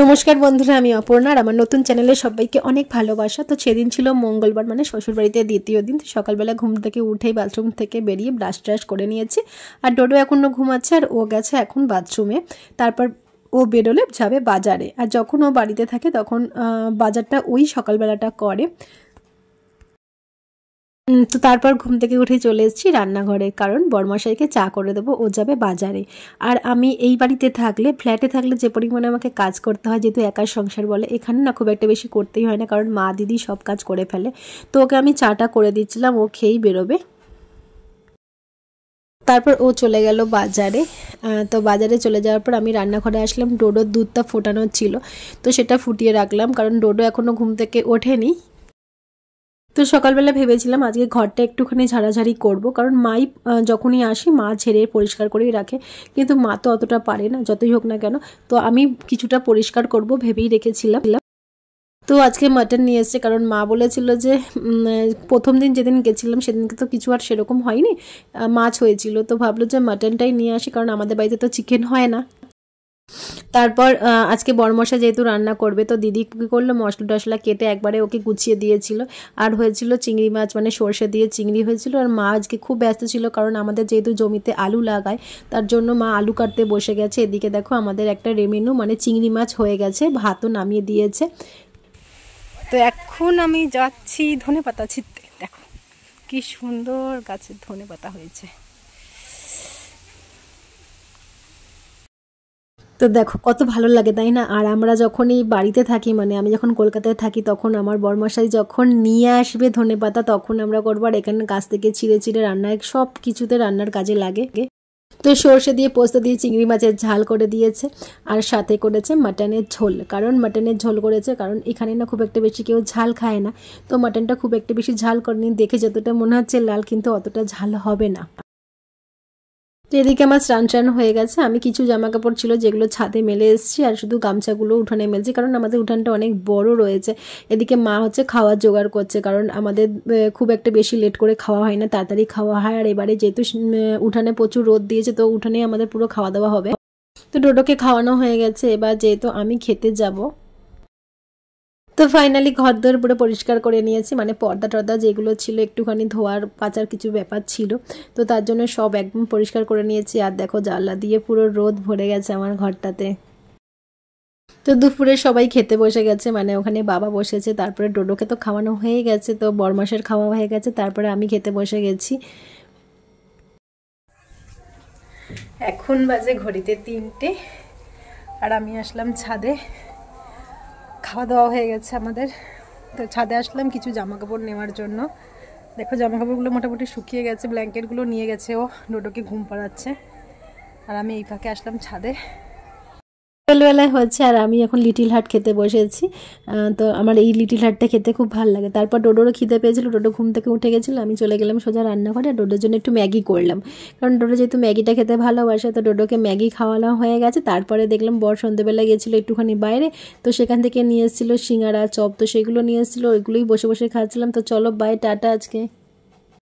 নমস্কার বন্ধুরা আমি অপর্ণা আর আমার নতুন চ্যানেলে সবাইকে অনেক ভালোবাসা তো সেদিন ছিল মঙ্গলবার মানে শ্বশুরবাড়িতে দ্বিতীয় দিন তো সকালবেলা ঘুম থেকে উঠেই বাথরুম থেকে বেরিয়ে ব্রাশ ট্রাশ করে নিয়েছি আর ডোডো এখনও ঘুমাচ্ছে আর ও গেছে এখন বাথরুমে তারপর ও বেরোলে যাবে বাজারে আর যখন ও বাড়িতে থাকে তখন বাজারটা ওই সকালবেলাটা করে তো তারপর ঘুম থেকে উঠে চলে এসেছি রান্নাঘরে কারণ বরমাশাইকে চা করে দেবো ও যাবে বাজারে আর আমি এই বাড়িতে থাকলে ফ্ল্যাটে থাকলে যে পরিমাণে আমাকে কাজ করতে হয় যেহেতু একার সংসার বলে এখানে না খুব একটা বেশি করতেই হয় না কারণ মা দিদি সব কাজ করে ফেলে তো ওকে আমি চাটা করে দিচ্ছিলাম ও খেয়েই বেরোবে তারপর ও চলে গেল বাজারে তো বাজারে চলে যাওয়ার পর আমি রান্নাঘরে আসলাম ডোডোর দুধটা ফোটানো ছিল তো সেটা ফুটিয়ে রাখলাম কারণ ডোডো এখনও ঘুম থেকে ওঠেনি তো সকালবেলা ভেবেছিলাম আজকে ঘরটা একটুখানি ঝাড়াঝাড়ি করব কারণ মাই যখনই আসি মা ঝেড়ে পরিষ্কার করেই রাখে কিন্তু মা তো অতটা পারে না যতই হোক না কেন তো আমি কিছুটা পরিষ্কার করব ভেবেই রেখেছিলাম তো আজকে মাটন নিয়ে এসছে কারণ মা বলেছিল যে প্রথম দিন যেদিন গেছিলাম সেদিনকে তো কিছু আর সেরকম হয়নি মাছ হয়েছিল তো ভাবলো যে মাটনটাই নিয়ে আসি কারণ আমাদের বাড়িতে তো চিকেন হয় না তারপর আজকে বরমশা যেহেতু রান্না করবে তো দিদি কী করলো মশলা টশলা কেটে একবারে ওকে গুছিয়ে দিয়েছিল আর হয়েছিল চিংড়ি মাছ মানে সর্ষে দিয়ে চিংড়ি হয়েছিল আর মা আজকে খুব ব্যস্ত ছিল কারণ আমাদের যেহেতু জমিতে আলু লাগায় তার জন্য মা আলু কাটতে বসে গেছে এদিকে দেখো আমাদের একটা রেমেনু মানে চিংড়ি মাছ হয়ে গেছে ভাতও নামিয়ে দিয়েছে তো এখন আমি যাচ্ছি ধনে পাতা ছিটতে দেখো কি সুন্দর গাছের ধনে পাতা হয়েছে তো দেখো কত ভালো লাগে তাই না আর আমরা যখনই বাড়িতে থাকি মানে আমি যখন কলকাতায় থাকি তখন আমার বরমশাই যখন নিয়ে আসবে ধনে পাতা তখন আমরা করবো আর এখানে গাছ থেকে ছিঁড়ে ছিঁড়ে রান্নায় সব কিছুতে রান্নার কাজে লাগে তো সর্ষে দিয়ে পোস্ত দিয়ে চিংড়ি মাছের ঝাল করে দিয়েছে আর সাথে করেছে মাটনের ঝোল কারণ মাটনের ঝোল করেছে কারণ এখানে না খুব একটা বেশি কেউ ঝাল খায় না তো মাটনটা খুব একটা বেশি ঝাল করেনি দেখে যতটা মনে হচ্ছে লাল কিন্তু অতটা ঝাল হবে না এদিকে আমার স্নান চান হয়ে গেছে আমি কিছু জামা কাপড় ছিল যেগুলো ছাদে মেলে এসেছি আর শুধু গামছাগুলো উঠানে মেলছি কারণ আমাদের উঠানটা অনেক বড় রয়েছে এদিকে মা হচ্ছে খাওয়ার জোগাড় করছে কারণ আমাদের খুব একটা বেশি লেট করে খাওয়া হয় না তাড়াতাড়ি খাওয়া হয় আর এবারে যেহেতু উঠানে প্রচুর রোদ দিয়েছে তো উঠানে আমাদের পুরো খাওয়া দাওয়া হবে তো টোটোকে খাওয়ানো হয়ে গেছে এবার যেহেতু আমি খেতে যাবো তো ফাইনালি ঘর দোর পুরো পরিষ্কার করে নিয়েছি মানে পর্দা টর্দা যেগুলো ছিল একটুখানি ধোয়ার পাচার কিছু ব্যাপার ছিল তো তার জন্য সব একদম পরিষ্কার করে নিয়েছি আর দেখো জানলা দিয়ে পুরো রোদ ভরে গেছে আমার ঘরটাতে তো দুপুরে সবাই খেতে বসে গেছে মানে ওখানে বাবা বসেছে তারপরে ডোডোকে তো খাওয়ানো হয়ে গেছে তো বরমাসের খাওয়া হয়ে গেছে তারপরে আমি খেতে বসে গেছি এখন বাজে ঘড়িতে তিনটে আর আমি আসলাম ছাদে খাওয়া দাওয়া হয়ে গেছে আমাদের তো ছাদে আসলাম কিছু জামা কাপড় নেওয়ার জন্য দেখো জামা কাপড়গুলো মোটামুটি শুকিয়ে গেছে ব্ল্যাঙ্কেটগুলো নিয়ে গেছে ও ডোডোকে ঘুম পাড়াচ্ছে আর আমি এই ফাঁকে আসলাম ছাদে সকালবেলায় হচ্ছে আর আমি এখন লিটিল হাট খেতে বসেছি তো আমার এই লিটিল হাটটা খেতে খুব ভালো লাগে তারপর ডোডোরও খিদে পেয়েছিল ডোডো ঘুম থেকে উঠে গেছিলো আমি চলে গেলাম সোজা রান্নাঘরে আর ডোডোর জন্য একটু ম্যাগি করলাম কারণ ডোডো যেহেতু ম্যাগিটা খেতে ভালোবাসে তো ডোডোকে ম্যাগি খাওয়ানো হয়ে গেছে তারপরে দেখলাম বর সন্ধ্যেবেলা গেছিলো একটুখানি বাইরে তো সেখান থেকে নিয়ে এসেছিলো সিঙ্গারা চপ তো সেগুলো নিয়ে এসেছিলো ওইগুলোই বসে বসে খাচ্ছিলাম তো চলো বাই টাটা আজকে